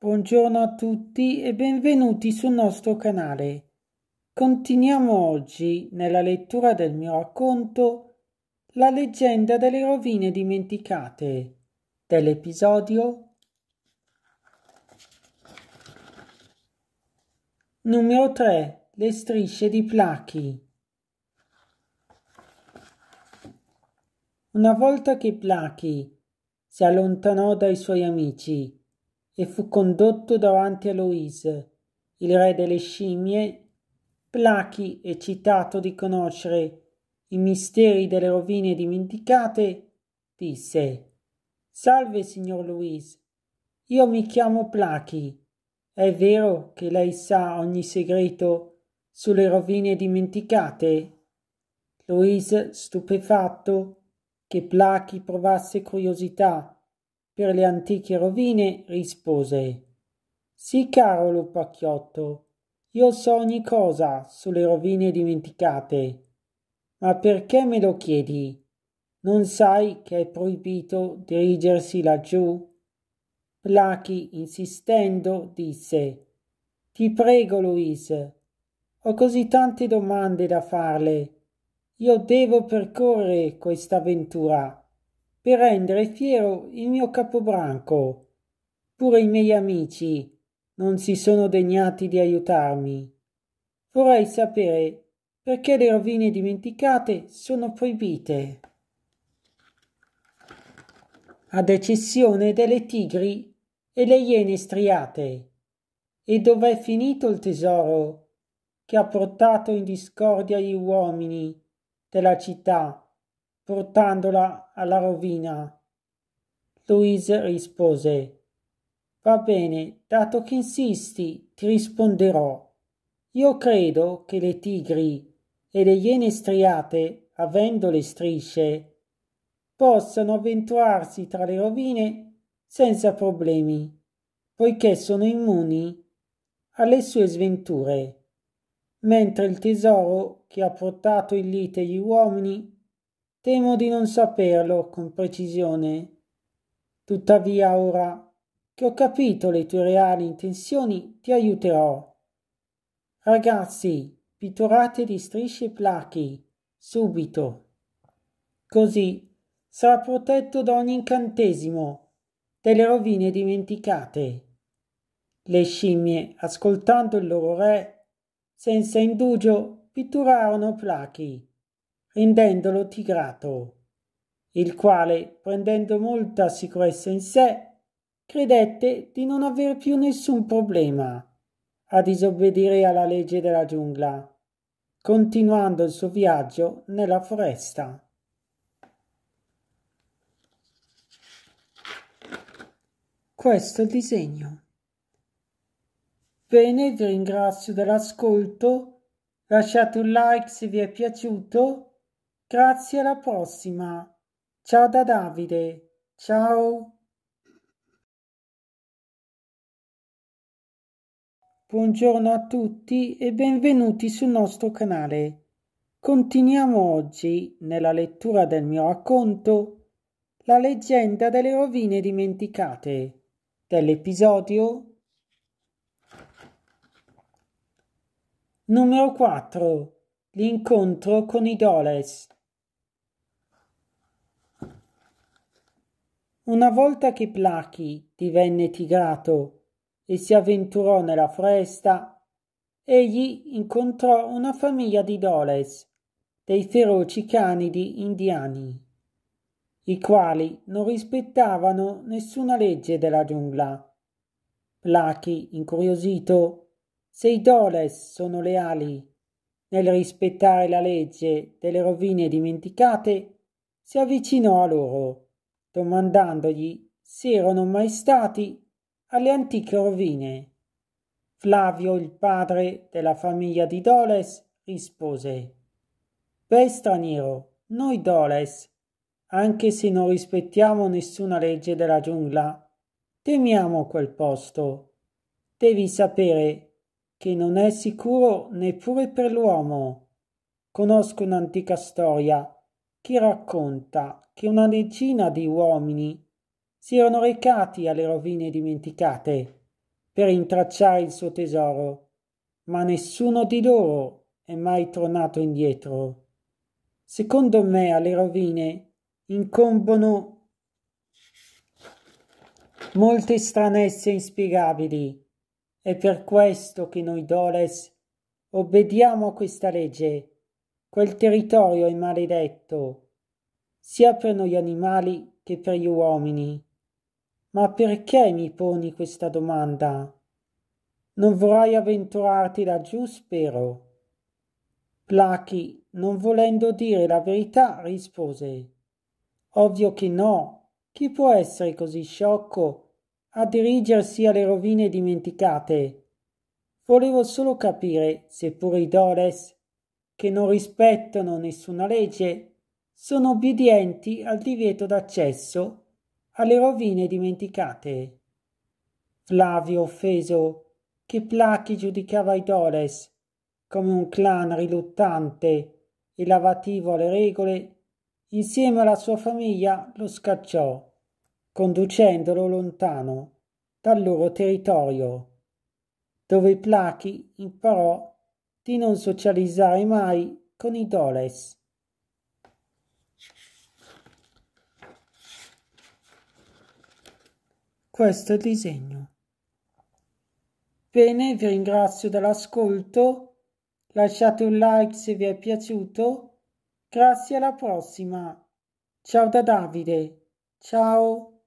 Buongiorno a tutti e benvenuti sul nostro canale. Continuiamo oggi, nella lettura del mio racconto, la leggenda delle rovine dimenticate, dell'episodio numero 3, le strisce di Plachi. Una volta che Plachi si allontanò dai suoi amici, e fu condotto davanti a Louise, il re delle scimmie. Plachi eccitato di conoscere i misteri delle rovine dimenticate, disse Salve, signor Louise, io mi chiamo Plachi. È vero che lei sa ogni segreto sulle rovine dimenticate? Louise, stupefatto, che Plachi provasse curiosità per le antiche rovine, rispose Sì, caro Lupacchiotto, io so ogni cosa sulle rovine dimenticate. Ma perché me lo chiedi? Non sai che è proibito dirigersi laggiù? Lachi, insistendo, disse Ti prego, Luis, ho così tante domande da farle. Io devo percorrere questa avventura per rendere fiero il mio capobranco. Pure i miei amici non si sono degnati di aiutarmi. Vorrei sapere perché le rovine dimenticate sono proibite. Ad eccezione delle tigri e le iene striate. E dov'è finito il tesoro che ha portato in discordia gli uomini della città portandola alla rovina. Louise rispose Va bene, dato che insisti, ti risponderò. Io credo che le tigri e le iene striate, avendo le strisce, possano avventurarsi tra le rovine senza problemi, poiché sono immuni alle sue sventure, mentre il tesoro che ha portato in lite gli uomini Temo di non saperlo con precisione. Tuttavia ora che ho capito le tue reali intenzioni, ti aiuterò. Ragazzi, pitturate di strisce placchi, subito. Così sarà protetto da ogni incantesimo, delle rovine dimenticate. Le scimmie, ascoltando il loro re, senza indugio, pitturarono placchi rendendolo tigrato, il quale, prendendo molta sicurezza in sé, credette di non aver più nessun problema a disobbedire alla legge della giungla, continuando il suo viaggio nella foresta. Questo disegno. Bene, vi ringrazio dell'ascolto, lasciate un like se vi è piaciuto Grazie alla prossima. Ciao da Davide. Ciao. Buongiorno a tutti e benvenuti sul nostro canale. Continuiamo oggi, nella lettura del mio racconto, la leggenda delle rovine dimenticate, dell'episodio numero 4, l'incontro con i Doles. Una volta che Plachi divenne tigrato e si avventurò nella foresta, egli incontrò una famiglia di doles, dei feroci canidi indiani, i quali non rispettavano nessuna legge della giungla. Plachi, incuriosito, se i doles sono leali nel rispettare la legge delle rovine dimenticate, si avvicinò a loro domandandogli se erano mai stati alle antiche rovine. Flavio, il padre della famiglia di Doles, rispose Beh straniero, noi Doles, anche se non rispettiamo nessuna legge della giungla, temiamo quel posto. Devi sapere che non è sicuro neppure per l'uomo. Conosco un'antica storia che racconta che una decina di uomini si erano recati alle rovine dimenticate per intracciare il suo tesoro, ma nessuno di loro è mai tornato indietro. Secondo me alle rovine incombono molte stranezze inspiegabili. È per questo che noi Doles obbediamo a questa legge. Quel territorio è maledetto sia per noi animali che per gli uomini. Ma perché mi poni questa domanda? Non vorrai avventurarti laggiù, spero. Plachi, non volendo dire la verità, rispose. Ovvio che no. Chi può essere così sciocco a dirigersi alle rovine dimenticate? Volevo solo capire se pure i doles, che non rispettano nessuna legge, sono obbedienti al divieto d'accesso alle rovine dimenticate. Flavio offeso, che Plachi giudicava i Doles come un clan riluttante e lavativo alle regole, insieme alla sua famiglia lo scacciò, conducendolo lontano dal loro territorio, dove Plachi imparò di non socializzare mai con i Doles. questo disegno. Bene, vi ringrazio dell'ascolto, lasciate un like se vi è piaciuto, grazie alla prossima. Ciao da Davide, ciao.